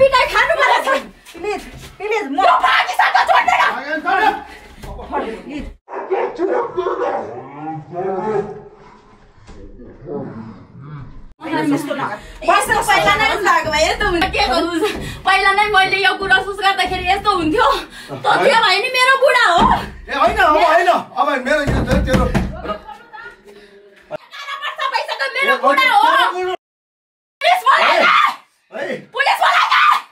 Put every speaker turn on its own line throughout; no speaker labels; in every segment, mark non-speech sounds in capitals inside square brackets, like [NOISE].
पिटाइ खानु मलाई please please म पाकिस्तानको छोड्दैन पहिला नै भएको भए के पहिला नै मैले यो कुरा सोच गर्दाखेरि यस्तो हुन्थ्यो त भए नि बुढा होइन मेरो हो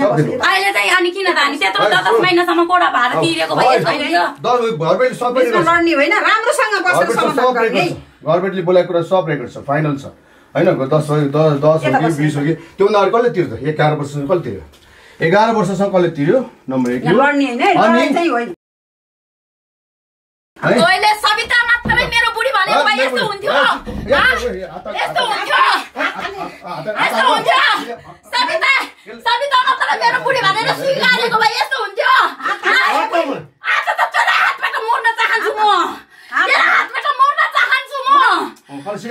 अहिले
चाहिँ अनि किन त हामी त्यत्रो दस महिनासम्म कोडा भाडा तिरेको
होइन
राम्रोसँग गभर्मेन्टले
बोलाएको कुरा सब रेकर्ड छ फाइनल छ होइन दस दस दस हो कि बिस हो कि त्यो उनीहरू कसले तिर्छ एघार वर्षसम्म कसले तिर्यो एघार वर्षसम्म कसले तिर्यो नम्बर एक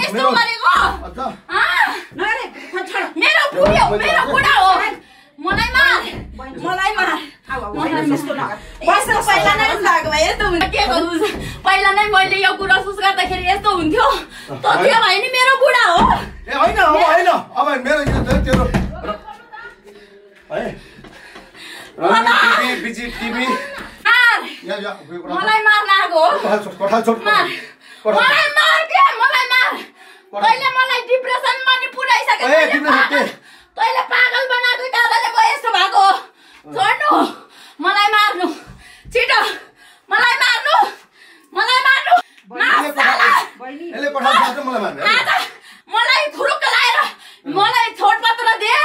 यस्तो
गरेको मेरो बुढी हो मेरो बुढा हो मलाई मार मलाई मार पहिला नै भएको भए यस्तो हुन्थ्यो के गर्नु पहिला नै मैले यो कुरा सोच गर्दाखेरि यस्तो हुन्थ्यो त भए नि मेरो बुढा हो ए होइन अब होइन अब मेरो यो तेरो है टिभी बिजी टिभी मलाई मार्न आएको हो मलाई मार तैले मलाई डिप्रेसनमा नि पुर्याइसके तैले पागल बनाएको दादाले म यस्तो भएको हो छोड्नु मलाई मार्नु छिटो मलाई मार्नु मलाई मार्नु मलाई फुरुक्क लाएर मलाई छोडपत्र दिए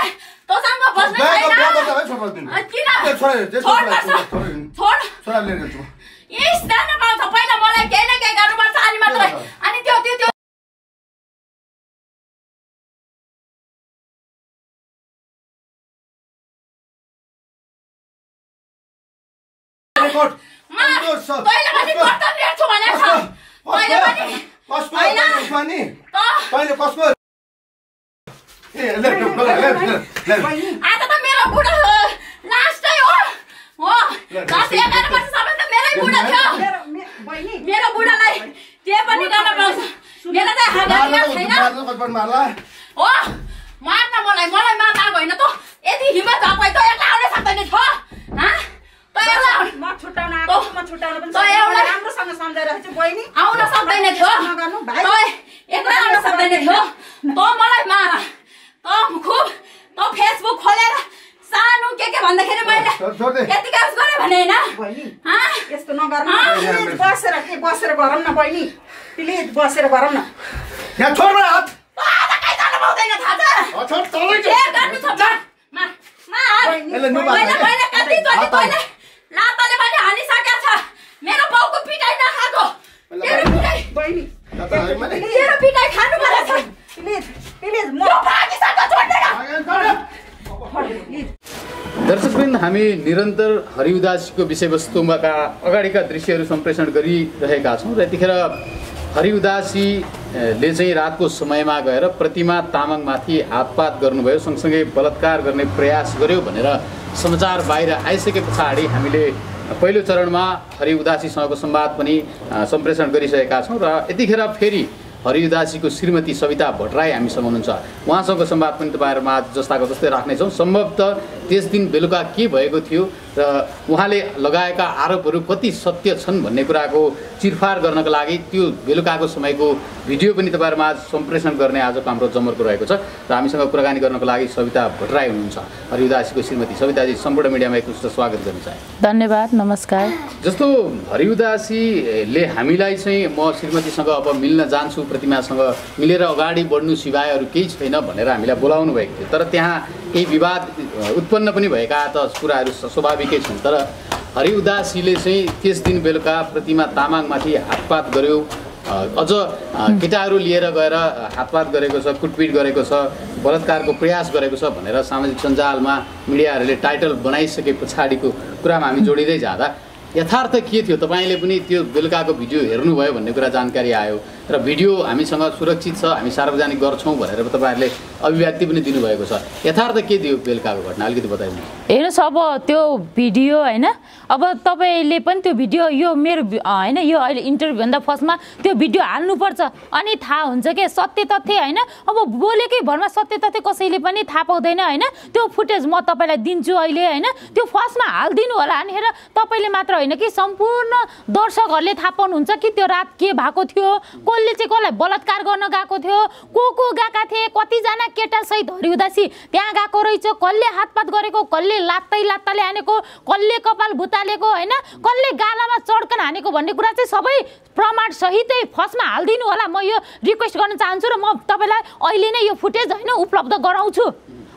तसँग बस्नु किन छोड छोड छोड लिएर जान्छु मेरो बुढालाई के पनि गर्न पाउँछ मेरो त हो मार्न मलाई मलाई मार्न होइन त यति हिम्मत तपाईँ त एक्लै आउनै सक्दैन छ
राम्रोसँग सम्झाएर बहिनी
आउन सक्दैन थियो एक्लै आउन सक्दैन थियो त मलाई मार त खुब त फेसबुक खोलेर सानो के के भन्दाखेरि मैले यति काज गरेँ भने नगर्नु बसेर न बहिनी बसेर न लाताले पनि छ मेरो बाउको पिटाइ नखाएको मेरो पिटाइ खानु
हामी निरन्तर हरिउदासको विषयवस्तुमाका अगाडिका दृश्यहरू सम्प्रेषण गरिरहेका छौँ र यतिखेर हरिउदासीले चाहिँ रातको समयमा गएर प्रतिमा तामाङमाथि हातपात गर्नुभयो सँगसँगै बलात्कार गर्ने प्रयास गर्यो भनेर समाचार बाहिर आइसके पछाडि हामीले पहिलो चरणमा हरि उदासीसँगको संवाद पनि सम्प्रेषण गरिसकेका छौँ र यतिखेर फेरि हरि उदासीको श्रीमती सविता भट्टराई हामीसँग हुनुहुन्छ उहाँसँगको संवाद पनि तपाईँहरूमा जस्ताको जस्तै राख्नेछौँ सम्भवतः त्यस दिन बेलुका के भएको थियो र उहाँले लगाएका आरोपहरू कति सत्य छन् भन्ने कुराको चिरफार गर्नको लागि त्यो बेलुकाको समयको भिडियो पनि तपाईँहरूमा आज सम्प्रेषण गर्ने आज हाम्रो जमर्को रहेको छ र हामीसँग कुराकानी गर्नको लागि सविता भट्टराई हुनुहुन्छ हरिउदासीको श्रीमती सविताजी सम्पूर्ण मिडियामा एकमुष्ट स्वागत गर्न चाहे
धन्यवाद नमस्कार
जस्तो हरिउदासीले हामीलाई चाहिँ म श्रीमतीसँग अब मिल्न जान्छु प्रतिमासँग मिलेर अगाडि बढ्नु सिवाय अरू केही छैन भनेर हामीलाई बोलाउनु भएको थियो तर त्यहाँ केही विवाद उत्पन्न पनि भएका त कुराहरू स्वाभाविकै छन् तर हरिउदासीले चाहिँ त्यस दिन बेलुका प्रतिमा तामाङमाथि हातपात गर्यो अझ केटाहरू लिएर गएर हातपात गरेको छ कुटपिट गरेको छ बलात्कारको प्रयास गरेको छ भनेर सामाजिक सञ्जालमा मिडियाहरूले टाइटल बनाइसके पछाडिको कुरामा हामी जोडिँदै जाँदा यथार्थ के थियो तपाईँले पनि त्यो बेलुकाको भिडियो हेर्नुभयो भन्ने कुरा जानकारी आयो र भिडियो हामीसँग सुरक्षित छ हामी सार्वजनिक गर्छौँ भनेर तपाईँहरूले अभिव्यक्ति पनि दिनुभएको छ यथार्थ के दियो बेलुकाको घटना अलिकति बताइदिनु
हेर्नुहोस् अब त्यो भिडियो होइन अब तपाईँले पनि त्यो भिडियो यो मेरो होइन यो अहिले इन्टरभ्यूभन्दा फर्स्टमा त्यो भिडियो हाल्नुपर्छ अनि थाहा हुन्छ के सत्य तथ्य होइन अब बोलेकै भरमा सत्य तथ्य कसैले पनि थाहा पाउँदैन होइन त्यो फुटेज म तपाईँलाई दिन्छु अहिले होइन त्यो फर्स्टमा हालिदिनु होला अनि हेर तपाईँले मात्र होइन कि सम्पूर्ण दर्शकहरूले थाहा पाउनुहुन्छ कि त्यो रात के भएको थियो कसले चाहिँ कसलाई बलात्कार गर्न गएको थियो को को गएका थिए कतिजना सहित हरिउदासी त्यहाँ गएको रहेछ कसले हातपात गरेको कसले लात्तै लात्ताले हानेको कसले कपाल भुतालेको होइन कसले गालामा चड्कन हानेको भन्ने कुरा चाहिँ सबै प्रमाण सहितै फर्स्टमा हालिदिनु होला म यो रिक्वेस्ट गर्न चाहन्छु र म तपाईँलाई अहिले नै यो फुटेज होइन उपलब्ध गराउँछु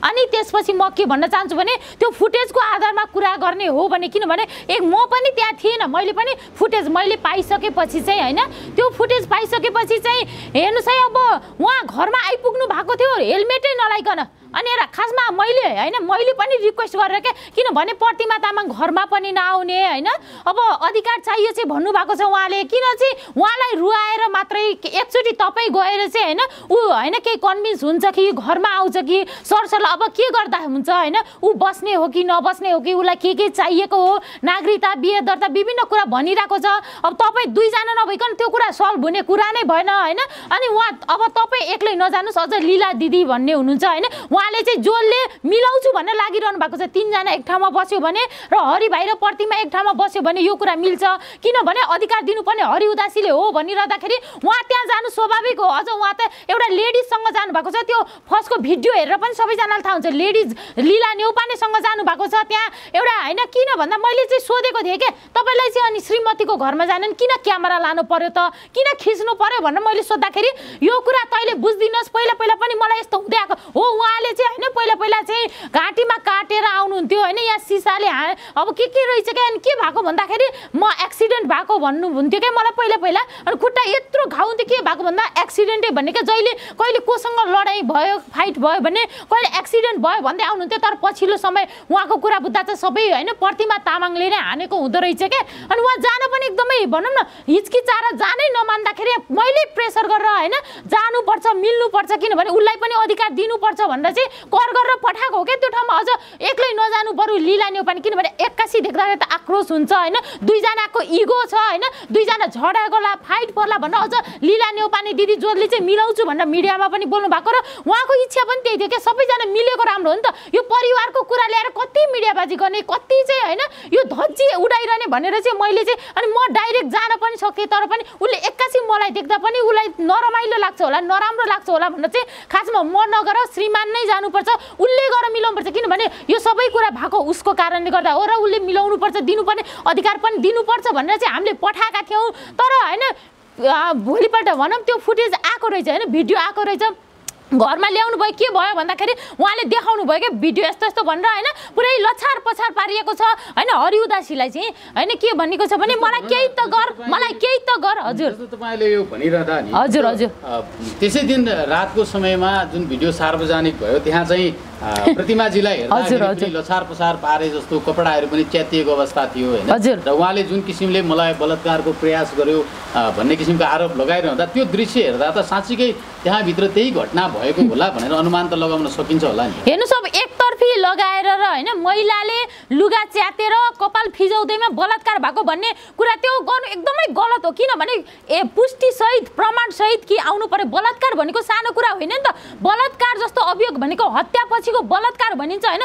अनि त्यसपछि म के भन्न चाहन्छु भने त्यो फुटेजको आधारमा कुरा गर्ने हो भने किनभने एक म पनि त्यहाँ थिएन मैले पनि फुटेज मैले पाइसकेपछि चाहिँ होइन त्यो फुटेज पाइसकेपछि चाहिँ हेर्नुहोस् है अब उहाँ घरमा आइपुग्नु भएको थियो हेलमेटै नलाइकन अनि एउटा खासमा मैले होइन मैले पनि रिक्वेस्ट गरेर क्या किनभने प्रतिमा तामाङ घरमा पनि नआउने होइन अब अधिकार चाहियो चाहिँ भन्नुभएको छ उहाँले किन चाहिँ उहाँलाई रुवाएर मात्रै एकचोटि तपाईँ गएर चाहिँ होइन ऊ होइन केही कन्भिन्स हुन्छ कि घरमा आउँछ कि सरसल्लाह अब के गर्दा हुन्छ होइन ऊ बस्ने हो कि नबस्ने हो कि उसलाई के के चाहिएको हो नागरिकता बिहे दर्ता विभिन्न कुरा भनिरहेको छ अब तपाईँ दुईजना नभइकन त्यो कुरा सल्भ हुने कुरा नै भएन होइन अनि उहाँ अब तपाईँ एक्लै नजानुहोस् अझ लिला दिदी भन्ने हुनुहुन्छ होइन उहाँले चाहिँ जसले मिलाउँछु भनेर लागिरहनु भएको छ तिनजना एक ठाउँमा बस्यो भने र हरि भाइ र प्रतिमा एक ठाउँमा बस्यो भने यो कुरा मिल्छ किनभने अधिकार दिनुपर्ने हरि उदासीले हो भनिरहँदाखेरि उहाँ त्यहाँ जानु स्वाभाविक हो अझ उहाँ त एउटा लेडिजसँग जानुभएको छ त्यो फर्स्टको भिडियो हेरेर पनि सबैजना नेपाल थाहा हुन्छ लेडिज लिला न्यौपानेसँग जानुभएको छ त्यहाँ एउटा होइन किन भन्दा मैले चाहिँ सोधेको थिएँ कि तपाईँलाई चाहिँ अनि श्रीमतीको घरमा जानु किन क्यामेरा लानु पर्यो त किन खिच्नु पर्यो भनेर मैले सोद्धाखेरि यो कुरा तैँले बुझिदिनुहोस् पहिला पहिला पनि मलाई यस्तो हुँदै आएको हो उहाँले चाहिँ होइन पहिला पहिला चाहिँ घाँटीमा काटेर आउनुहुन्थ्यो होइन यहाँ सिसाले हा अब के के रहेछ क्या अनि के भएको भन्दाखेरि म एक्सिडेन्ट भएको भन्नुहुन्थ्यो क्या मलाई पहिला पहिला अनि खुट्टा यत्रो घाउ हुन्थ्यो के भएको भन्दा एक्सिडेन्टै भन्ने क्या जहिले कहिले कोसँग लडाइँ भयो फाइट भयो भने कहिले एक्सिडेन्ट भयो भन्दै आउनुहुन्थ्यो तर पछिल्लो समय उहाँको कुरा बुझ्दा चाहिँ सबै होइन प्रतिमा तामाङले नै हानेको हुँदो रहेछ क्या अनि उहाँ जान पनि एकदमै भनौँ न हिचकिचाएर जानै नमान्दाखेरि मैले प्रेसर गरेर होइन जानुपर्छ मिल्नुपर्छ किनभने उसलाई पनि अधिकार दिनुपर्छ भनेर चाहिँ कर गरेर पठाएको हो क्या त्यो ठाउँमा अझ एक्लै नजानु बरु लिला पानी किनभने एक्कासी देख्दाखेरि त आक्रोश हुन्छ होइन दुईजनाको इगो छ होइन दुईजना झडा गर्ला फाइट पर्ला भनेर अझ लिला पानी दिदी जोले चाहिँ मिलाउँछु भनेर मिडियामा पनि बोल्नु भएको र उहाँको इच्छा पनि त्यही थियो क्या सबैजना मिलेको राम्रो हो नि त यो परिवारको कुरा ल्याएर कति मिडियाबाजी गर्ने कति चाहिँ होइन यो धजी उडाइरहने भनेर चाहिँ मैले चाहिँ अनि म डाइरेक्ट जान पनि सकेँ तर पनि उसले एक्कासी मलाई देख्दा पनि उसलाई नरमाइलो लाग्छ होला नराम्रो लाग्छ होला भनेर चाहिँ खासमा म नगर श्रीमान नै जानुपर्छ उसले गएर मिलाउनुपर्छ किनभने यो सबै कुरा भएको उसको कारणले गर्दा हो र उसले मिलाउनुपर्छ दिनुपर्ने अधिकार पनि दिनुपर्छ भनेर चाहिँ हामीले पठाएका थियौँ तर होइन भोलिपल्ट भनौँ त्यो फुटेज आएको रहेछ होइन भिडियो आएको रहेछ घरमा ल्याउनु भयो के भयो भन्दाखेरि उहाँले देखाउनु भयो क्या भिडियो यस्तो यस्तो भनेर होइन पुरै लछार पछार पारिएको छ होइन हरि उदासीलाई चाहिँ होइन के भनेको छ भने मलाई केही त गर मलाई केही त गर हजुर तपाईँले
यो भनिरहँदा हजुर हजुर त्यसै दिन रातको समयमा जुन भिडियो सार्वजनिक भयो त्यहाँ चाहिँ प्रतिमाजीलाई [LAUGHS] हेर्दाखेरि लछार पसार पारे जस्तो कपडाहरू पनि च्यातिएको अवस्था थियो होइन र उहाँले जुन किसिमले मलाई बलात्कारको प्रयास गर्यो भन्ने किसिमको आरोप लगाइरहँदा त्यो दृश्य हेर्दा त साँच्चीकै त्यहाँभित्र त्यही घटना भएको होला भनेर अनुमान त लगाउन सकिन्छ होला नि
हेर्नुहोस् अब एकतर्फी लगाएर र होइन महिलाले लुगा च्यातेर कपाल फिजाउँदैमा बलात्कार भएको भन्ने कुरा त्यो गर्नु एकदमै गलत हो किनभने ए पुष्टिसहित प्रमाणसहित कि आउनु पऱ्यो बलात्कार भनेको सानो कुरा होइन नि त बलात्कार जस्तो अभियोग भनेको हत्यापछिको बलात्कार भनिन्छ होइन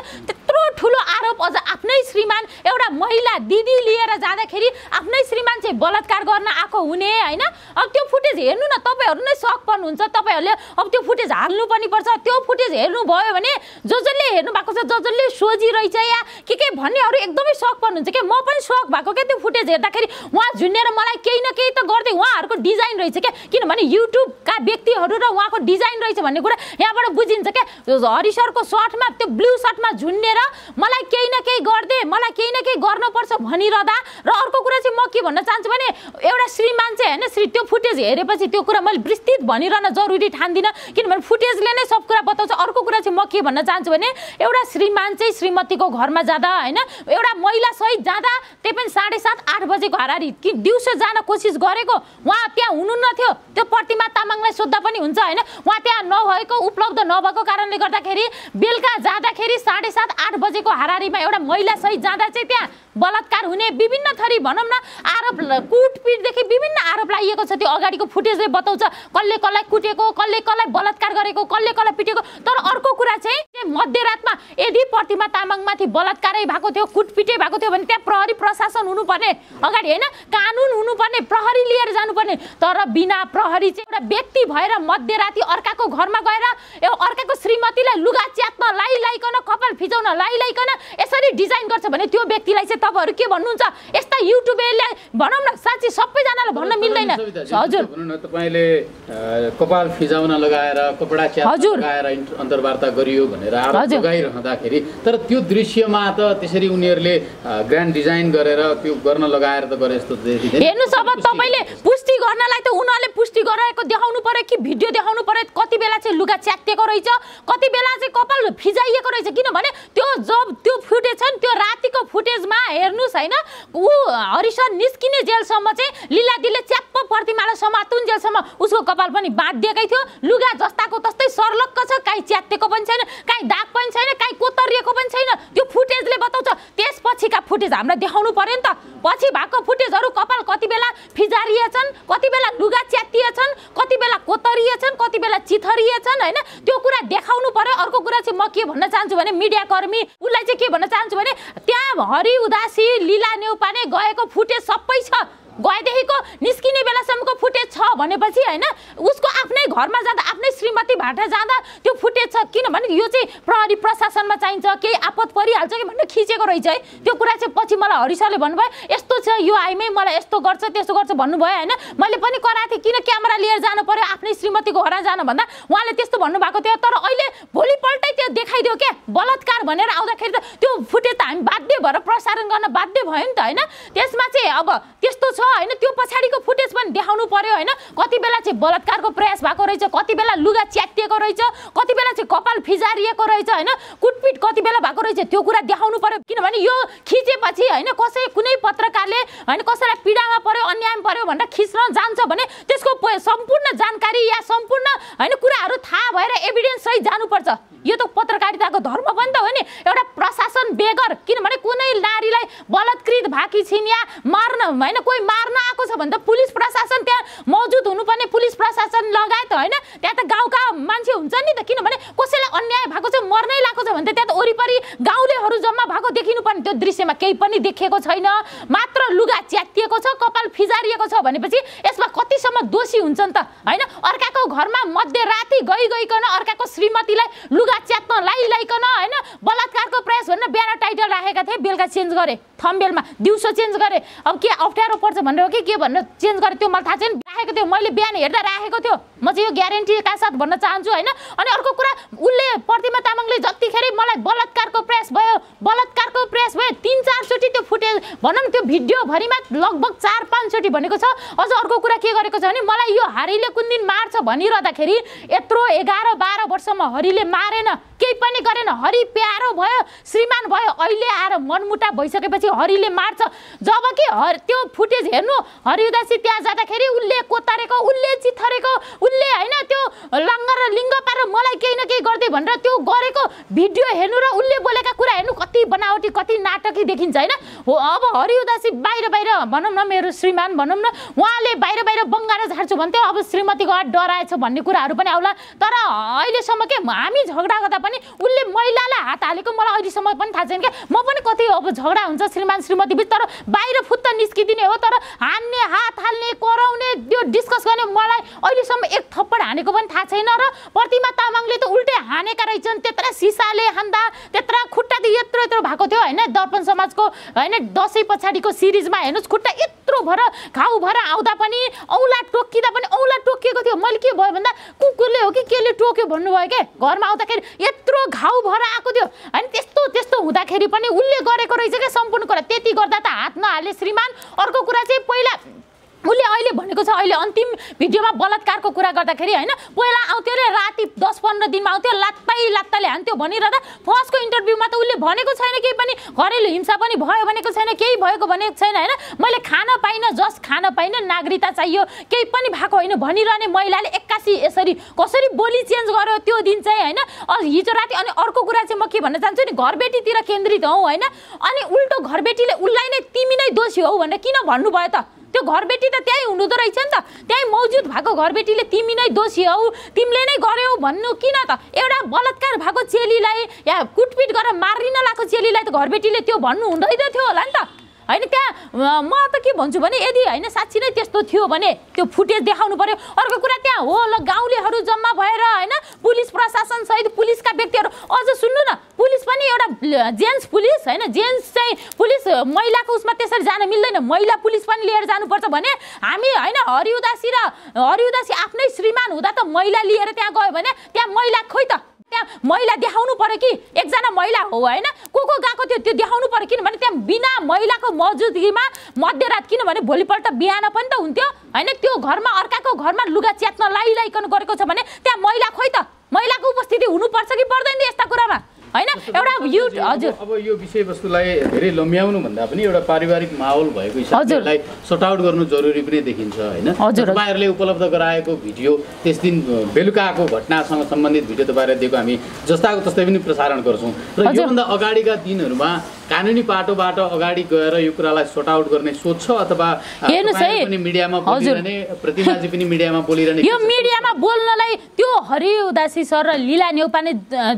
यत्रो ठुलो आरोप अझ आफ्नै श्रीमान एउटा महिला दिदी लिएर जाँदाखेरि आफ्नै श्रीमान चाहिँ बलात्कार गर्न आएको हुने होइन अब त्यो फुटेज हेर्नु न तपाईँहरू नै सक पर्नुहुन्छ तपाईँहरूले अब त्यो फुटेज हाल्नु पनि पर्छ त्यो फुटेज हेर्नुभयो भने जो जसले हेर्नु भएको छ जो जसले सोझिरहेछ या के के भन्नेहरू एकदमै सक पर्नुहुन्छ कि म पनि सक भएको क्या त्यो फुटेज हेर्दाखेरि उहाँ झुन्डेर मलाई केही न केही त गर्दै उहाँहरूको डिजाइन रहेछ क्या किनभने युट्युबका व्यक्तिहरू र उहाँको डिजाइन रहेछ भन्ने कुरा यहाँबाट बुझिन्छ क्या हरि सर्टमा त्यो ब्लु सर्टमा झुन्डेर मलाई केही न केही गरिदे मलाई केही न केही गर्नुपर्छ भनिरहँदा र अर्को कुरा चाहिँ म के भन्न चाहन्छु भने एउटा श्रीमान चाहिँ होइन श्री त्यो फुटेज हेरेपछि त्यो कुरा मैले विस्तृत भनिरहन जरुरी ठान्दिनँ किनभने फुटेजले नै सब कुरा बताउँछ अर्को कुरा चाहिँ म के भन्न चाहन्छु भने एउटा श्रीमान चाहिँ श्रीमतीको घरमा जाँदा होइन एउटा महिला सहित जाँदा त्यही पनि साढे सात आठ बजेको हारारी कि दिउँसो जान कोसिस गरेको उहाँ त्यहाँ हुनुहुन्न थियो त्यो प्रतिमा तामाङलाई सोद्धा पनि हुन्छ होइन उहाँ त्यहाँ नभएको उपलब्ध नभएको कारणले गर्दाखेरि बेलुका जाँदाखेरि साढे सात आठ आठ बजेको हारारीमा एउटा महिला सहित जाँदा चाहिँ त्यहाँ बलात्कार हुने विभिन्न थरी भनौँ न आरोप कुटपिटदेखि विभिन्न आरोप लगाइएको छ त्यो अगाडिको फुटेजले बताउँछ कसले कसलाई कुटेको कसले कसलाई बलात्कार गरेको कसले कसलाई पिटेको तर अर्को कुरा चाहिँ मध्यरातमा यदि प्रतिमा तामाङमाथि बलात्कारै भएको थियो कुटपिटै भएको थियो भने त्यहाँ प्रहरी प्रशासन हुनुपर्ने अगाडि होइन कानुन हुनुपर्ने प्रहरी लिएर जानुपर्ने तर बिना प्रहरी चाहिँ एउटा व्यक्ति भएर मध्यराति अर्काको घरमा गएर अर्काको श्रीमतीलाई लुगा च्यात्न लाइलाइकन कपाल फिजाउन लाइलाइकन यसरी डिजाइन गर्छ भने त्यो व्यक्तिलाई चाहिँ तपाईँहरू के भन्नुहुन्छ यस्ता युट्युबरले भनौँ न साँच्ची सबैजनालाई भन्न मिल्दैन हजुर
तपाईँले कपाल फिजाउन लगाएर कपडा हजुर लगाएर अन्तर्वार्ता गरियो भनेर गाइरहँदाखेरि तर त्यो दृश्यमा त त्यसरी उनीहरूले ग्रान्ड डिजाइन गरेर त्यो गर्न लगाएर त गरे जस्तो
हेर्नुहोस् अब तपाईँले पुष्टि गर्नलाई त उनीहरूले पुष्टि गराएको देखाउनु पर्यो कि भिडियो देखाउनु पर्यो कति बेला चाहिँ लुगा च्याक्तिएको रहेछ कति बेला चाहिँ कपाल फिजाइएको रहेछ किनभने त्यो जब त्यो फुटेज छ नि त्यो रातिको फुटेजमा हेर्नुहोस् होइन ऊ हरिशन निस्किने जेलसम्म चाहिँ लिलादीले च्याप्प प्रतिमालाई समातुन जेलसम्म उसको कपाल पनि बाँधिएकै थियो लुगा जस्ताको तस्तै सर्लक्क छ काहीँ च्यात्तिएको पनि छैन काहीँ दाग पनि छैन काहीँ कोतरिएको पनि छैन त्यो फुटेजले बताउँछ त्यसपछिका फुटेज हामीलाई देखाउनु पऱ्यो नि त पछि भएको फुटेजहरू कपाल कति बेला फिजारिएछन् कति बेला लुगा च्यातिएछन् कति बेला कोतरिएछन् कति बेला चिथरिएछन् होइन त्यो कुरा देखाउनु पर्यो अर्को कुरा चाहिँ म के भन्न चाहन्छु भने मिडियाकर्मी उसलाई चाहिँ के भन्न चाहन्छु भने त्यहाँ हरि उदासी लिला नेउपाने गएको फुटेज सबै छ गएदेखिको निस्किने बेलासम्मको फुटेज छ भनेपछि होइन उसको आफ्नै घरमा जाँदा आफ्नै श्रीमती भाटा जाँदा त्यो फुटेज छ किनभने यो चाहिँ प्रहरी प्रशासनमा चाहिन्छ केही आपत परिहाल्छ कि भनेर खिचेको रहेछ है त्यो कुरा चाहिँ पछि मलाई हरिशाले भन्नुभयो es यस्तो छ यो आइमै मलाई यस्तो गर्छ त्यस्तो गर्छ भन्नुभयो होइन मैले पनि कराएको थिएँ किन क्यामेरा लिएर जानु पर्यो आफ्नै श्रीमतीको घर जानु भन्दा उहाँले त्यस्तो भन्नुभएको थियो तर अहिले भोलिपल्टै त्यो देखाइदियो क्या बलात्कार भनेर आउँदाखेरि त त्यो फुटेज त हामी बाध्य भएर प्रसारण गर्न बाध्य भयो नि त होइन त्यसमा चाहिँ अब त्यस्तो छ होइन त्यो पछाडिको फुटेज पनि देखाउनु पर्यो होइन कति बेला चाहिँ बलात्कारको प्रयास भएको रहेछ कति बेला लुगा च्यातिएको रहेछ कति बेला चाहिँ कपाल फिजारिएको रहेछ होइन कुटपिट कति बेला भएको रहेछ त्यो कुरा देखाउनु पर्यो किनभने यो खिचेपछि होइन कसै कुनै पत्रकार सरकारले होइन कसैलाई पीडामा पर्यो अन्यायमा पर्यो भनेर खिच्न जान्छ भने त्यसको सम्पूर्ण जानकारी या सम्पूर्ण होइन कुराहरू थाहा भएर एभिडेन्स सहित जानुपर्छ यो त पत्रकारिताको धर्म पनि त हो नि एउटा प्रशासन बेगर किनभने कुनै नारीलाई बलात्कृत भाकी छिन्या मार्न होइन कोही मार्न आएको छ भने त पुलिस प्रशासन त्यहाँ मौजुद हुनुपर्ने पुलिस प्रशासन लगायत होइन त्यहाँ त गाउँका मान्छे हुन्छ नि त किनभने कसैलाई अन्याय भएको छ मर्नै लागेको छ भने त त्यहाँ त वरिपरि गाउँलेहरू जम्मा भएको देखिनुपर्ने त्यो दृश्यमा केही पनि देखिएको छैन मात्र लुगा च्यातिएको छ कपाल फिजारिएको छ भनेपछि यसमा कतिसम्म दोषी हुन्छन् त होइन अर्काको घरमा मध्यराति गइ गइकन अर्काको श्रीमतीलाई लुगा च्यात्न लाइकन होइन बलात्कारको प्रयास भनेर बिहान टाइटल राखेका थिएँ बेलुका चेन्ज गरेँ थम्बेलमा दिउँसो चेन्ज गरेँ अब के अप्ठ्यारो पर्छ भनेर हो कि के भन्नु चेन्ज गरेँ त्यो मलाई थाहा छैन राखेको थियो मैले बिहान हेर्दा राखेको थियो म चाहिँ यो ग्यारेन्टीका साथ भन्न चाहन्छु होइन अनि अर्को कुरा उसले प्रतिमा तामाङले जतिखेर मलाई बलात्कारको प्रेस भयो बलात्कारको प्रेस भयो तिन चारचोटि त्यो फुटेज भनौँ त्यो भिडियोभरिमा लगभग चार पाँचचोटि भनेको छ अझ अर्को कुरा के गरेको छ भने मलाई यो हरिले कुन दिन मार्छ भनिरहँदाखेरि यत्रो एघार बाह्र वर्षमा हरिले मारेन केही पनि गरेन हरि प्यारो भयो श्रीमान भयो अहिले आएर मनमुटा भइसकेपछि हरिले मार्छ जब कि त्यो फुटेज हेर्नु हरिउदासी त्यहाँ जाँदाखेरि उसले कोतारेको उसले चिथरेको उसले होइन त्यो लङ्गर र लिङ्ग पारेर मलाई केही न केही गरिदियो भनेर त्यो गरेको भिडियो हेर्नु र उसले बोलेका कुरा हेर्नु कति बनावटी कति नाटकी देखिन्छ होइन हो अब हरि उदासी बाहिर बाहिर भनौँ न मेरो श्रीमान भनौँ न उहाँले बाहिर बाहिर बङ्गाल झार्छु भन्थ्यो अब श्रीमतीको डराएछ भन्ने कुराहरू पनि आउला तर अहिलेसम्म के हामी झगडा गर्दा पनि उसले महिलालाई हात हालेको मलाई अहिलेसम्म पनि थाहा छैन क्या म पनि कति अब झगडा हुन्छ श्रीमान श्रीमती बिच तर बाहिर फुत्त निस्किदिने हो तर हान्ने हात हाल्ने कराउने त्यो डिस्कस गर्ने मलाई अहिलेसम्म एक थप्पड हानेको पनि थाहा छैन र प्रतिमा तामाङले त उल्टै हानेका रहेछन् त्यत्र सिसाले हान्दा त्यत्र खुट्टा यत्रो यत्रो भएको थियो होइन दर्पण समाजको होइन दसैँ पछाडिको सिरिजमा हेर्नुहोस् खुट्टा यत्रो भएर घाउ भएर आउँदा पनि औँला टोकिँदा पनि औँला टोकिएको थियो मैले के भयो भन्दा कुकुरले हो कि केले टोक्यो भन्नुभयो क्या घरमा आउँदाखेरि यत्रो घाउ भएर आएको थियो होइन त्यस्तो त्यस्तो हुँदाखेरि पनि उसले गरेको रहेछ क्या सम्पूर्ण कुरा त्यति गर्दा त हात नहाले श्रीमान अर्को कुरा चाहिँ पहिला उसले अहिले भनेको छ अहिले अन्तिम भिडियोमा बलात्कारको कुरा गर्दाखेरि होइन पहिला आउँथ्यो अरे राति दस पन्ध्र दिनमा आउँथ्यो लात्तै लात्ताले हान्थ्यो भनिरहँदा फर्स्टको इन्टरभ्यूमा त उसले भनेको छैन केही पनि घरेलु हिंसा पनि भयो भनेको छैन केही भएको भनेको छैन होइन मैले खान पाइनँ जस्ट खान पाइनँ नागरिकता चाहियो केही पनि भएको होइन भनिरहने महिलाले एक्कासी यसरी कसरी बोली चेन्ज गर्यो त्यो दिन चाहिँ होइन हिजो राति अनि अर्को कुरा चाहिँ म के भन्न चाहन्छु नि घरबेटीतिर केन्द्रित हौ होइन अनि उल्टो घरबेटीले उसलाई नै तिमी नै दोषी हौ भनेर किन भन्नुभयो त त्यो घरबेटी त त्यहीँ हुनुहुँदो रहेछ नि त त्यहीँ मौजुद भएको घरबेटीले तिमी नै दोषी हौ तिमीले नै गर्यौ भन्नु किन त एउटा बलात्कार भएको चेलीलाई या कुटपिट गरेर मारिन लगाएको चेलीलाई त घरबेटीले त्यो भन्नु हुँदैन थियो होला नि त होइन त्यहाँ म त के भन्छु भने यदि होइन साँच्ची नै त्यस्तो थियो भने त्यो फुटेज देखाउनु पऱ्यो अर्को कुरा त्यहाँ हो ल गाउँलेहरू जम्मा भएर होइन पुलिस प्रशासनसहित पुलिसका व्यक्तिहरू अझ सुन्नु न पुलिस पनि एउटा जेन्ट्स पुलिस होइन जेन्ट्स चाहिँ पुलिस महिलाको उसमा त्यसरी जान मिल्दैन महिला पुलिस पनि लिएर जानुपर्छ भने हामी होइन हरिउदासी र हरिउदासी आफ्नै श्रीमान हुँदा त महिला लिएर त्यहाँ गयो भने त्यहाँ महिला खोइ त त्यहाँ महिला देखाउनु पऱ्यो कि एकजना महिला हो होइन को को गएको थियो त्यो देखाउनु पऱ्यो किनभने त्यहाँ बिना महिलाको मौजुदगीमा मध्यरात किनभने भोलिपल्ट बिहान पनि त हुन्थ्यो होइन त्यो घरमा अर्काको घरमा लुगा च्यात्न लाइलाइकन गरेको छ भने त्यहाँ महिला खोइ त महिलाको उपस्थिति हुनुपर्छ कि पर्दैन यस्ता कुरामा होइन एउटा यो हजुर
अब यो विषयवस्तुलाई धेरै लम्ब्याउनु भन्दा पनि एउटा पारिवारिक माहौल भएको हिसाबलाई सट आउट गर्नु जरुरी पनि देखिन्छ होइन तपाईँहरूले उपलब्ध गराएको भिडियो त्यस दिन बेलुकाको घटनासँग सम्बन्धित भिडियो तपाईँहरूले दिएको हामी जस्ताको तस्तै पनि प्रसारण गर्छौँ र योभन्दा अगाडिका दिनहरूमा कानुनी पाटोबाट अगाडि गएर यो कुरालाई सर्ट आउट गर्ने सोच छ अथवा मिडियामा प्रतिमाजी पनि मिडियामा बोलिरहने [LAUGHS] यो
मिडियामा बोल्नलाई त्यो हरि उदासी सर र लीला नेउपाने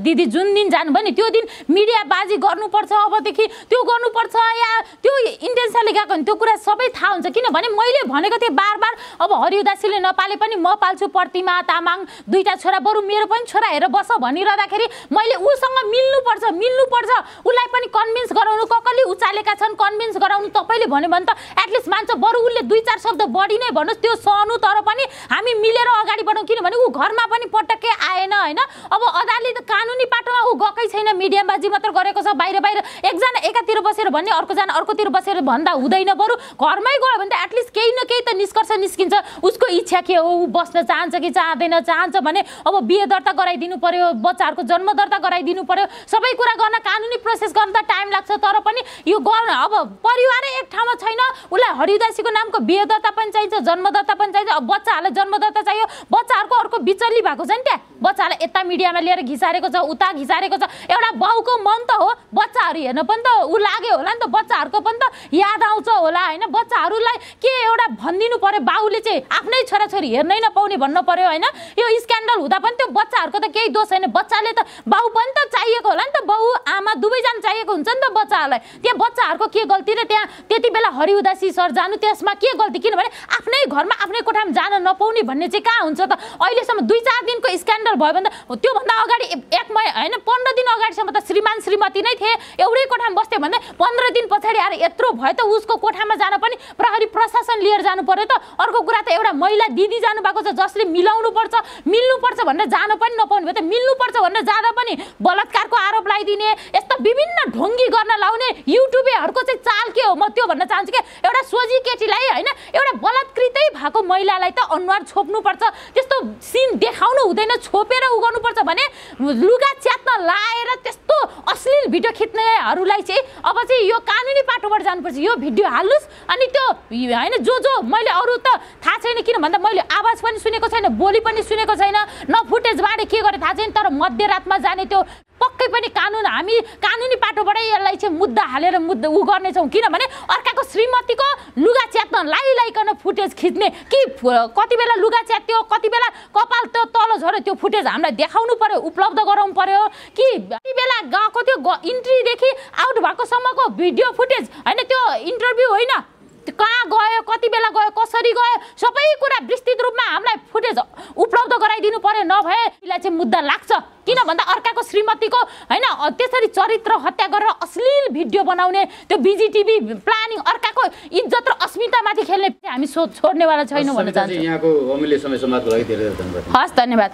दिदी जुन दिन जानुभयो नि त्यो दिन मिडिया बाजी गर्नुपर्छ अबदेखि त्यो गर्नुपर्छ या त्यो इन्टेन्सनले गएको भने त्यो कुरा सबै थाहा हुन्छ किनभने मैले भनेको थिएँ बार बार अब हरि उदासीले नपाले पनि म पाल्छु प्रतिमा तामाङ दुईवटा छोरा बरु मेरो पनि छोरा हेरेर बस भनिरहँदाखेरि मैले उसँग मिल्नुपर्छ मिल्नुपर्छ उसलाई पनि कन्भिन्स गराउनु कसले उचालेका छन् कन्भिन्स गराउनु तपाईँले भन्यो भने त एटलिस्ट मान्छ बरु उसले दुई चार शब्द बढी नै भन्नुहोस् त्यो सहनु तर पनि हामी मिलेर बनाऊ किनभने ऊ घरमा पनि पटक्कै आएन होइन अब अदालत कानुनी पाटोमा ऊ गएकै छैन बाजी मात्र गरेको छ बाहिर बाहिर एकजना एकातिर बसेर भन्ने अर्कोजना अर्कोतिर बसेर भन्दा हुँदैन बरु घरमै गयो भने त एटलिस्ट केही न केही त निष्कर्ष निस्किन्छ उसको इच्छा के हो ऊ बस्न चाहन्छ कि चाहँदैन चाहन्छ भने अब बिहे दर्ता गराइदिनु पर्यो बच्चाहरूको जन्म दर्ता गराइदिनु पर्यो सबै कुरा गर्न कानुनी प्रोसेस गर्न त टाइम लाग्छ तर पनि यो गर्न अब परिवारै एक ठाउँमा छैन उसलाई हरिदासीको नामको बिहे दर्ता पनि चाहिन्छ जन्म दर्ता पनि चाहिन्छ अब बच्चाहरूलाई जन्म दर्ता चाहियो बच्चाहरूको अर्को बिचल्ली भएको छ नि त्यहाँ बच्चाहरूलाई यता मिडियामा लिएर घिसारेको छ उता घिसारेको छ एउटा बाउको मन त हो बच्चाहरू हेर्न पनि त ऊ लाग्यो होला नि त बच्चाहरूको पनि त याद आउँछ होला होइन बच्चाहरूलाई के एउटा भनिदिनु पऱ्यो बाउले चाहिँ आफ्नै छोराछोरी हेर्नै नपाउने भन्नु पऱ्यो होइन यो स्क्यान्डल हुँदा पनि त्यो बच्चाहरूको त केही दोष होइन बच्चाले त बाउ पनि त चाहिएको होला नि त बाउ आमा दुवैजना चाहिएको हुन्छ नि त बच्चाहरूलाई त्यहाँ बच्चाहरूको के गल्ती र त्यहाँ त्यति बेला हरिउदासी सर जानु त्यसमा के गल्ती किनभने आफ्नै घरमा आफ्नै कोठामा जान नपाउने भन्ने चाहिँ कहाँ हुन्छ त अहिलेसम्म दुई चार दिनको स्क्यान्डल भयो भने त त्योभन्दा अगाडि एक महिना होइन पन्ध्र दिन अगाडिसम्म त श्रीमान श्रीमती नै थिए एउटै कोठामा बस्थ्यो भने पन्ध्र दिन पछाडि आएर यत्रो भयो त उसको कोठामा जान पनि प्रहरी प्रशासन लिएर जानु पर्यो त अर्को कुरा त एउटा महिला दिदी जानु भएको छ जसले मिलाउनु मिलाउनुपर्छ मिल्नुपर्छ भनेर जान पनि नपाउने भयो त मिल्नुपर्छ भनेर जाँदा पनि बलात्कारको आरोप लगाइदिने यस्ता विभिन्न ढोङ्गी गर्न लाउने युट्युबेहरूको चाहिँ चाल के हो म त्यो भन्न चाहन्छु कि एउटा सोझी केटीलाई होइन एउटा बलात्कृतै भएको महिलालाई त अनुहार छोप्नुपर्छ त्यस्तो सिन देखाउनु हुँदैन छोपेर उ गर्नुपर्छ भने लुगा च्यात्न लाएर त्यस्तो अश्लील भिडियो खिच्नेहरूलाई चाहिँ अब चाहिँ यो कानुनी पाटोबाट जानुपर्छ यो भिडियो हाल्नुहोस् अनि त्यो होइन जो जो मैले अरू त थाहा छैन किन भन्दा मैले आवाज पनि सुनेको छैन बोली पनि सुनेको छैन न फुटेजबाट के गरेँ थाहा छैन तर मध्यरातमा जाने त्यो पक्कै पनि कानुन हामी कानुनी पाटोबाटै यसलाई चाहिँ मुद्दा हालेर मुद्दा ऊ गर्नेछौँ किनभने अर्काको श्रीमतीको लुगा च्यात्न लाइलाइकन फुटेज खिच्ने कि कति बेला लुगा च्यात्यो कति बेला कपाल त्यो तल झऱ्यो त्यो फुटेज हामीलाई देखाउनु पर्यो उपलब्ध गराउनु पर्यो कि कति बेला गएको त्यो इन्ट्रीदेखि आउट भएकोसम्मको भिडियो फुटेज होइन त्यो इन्टरभ्यू होइन कहाँ गयो कति बेला गयो कसरी गयो सबै कुरा विस्तृत रूपमा हामीलाई फुटेज उपलब्ध गराइदिनु पर्यो नभए यसलाई चाहिँ मुद्दा लाग्छ किन भन्दा अर्काको श्रीमतीको होइन त्यसरी चरित्र हत्या गरेर अश्लील भिडियो बनाउने त्यो बिजिटिभी प्लानिङ अर्काको इज्जत र अस्मितामाथि खेल्ने हामी सो छोड्नेवाला छैनौँ भन्न चाहन्छु हस् धन्यवाद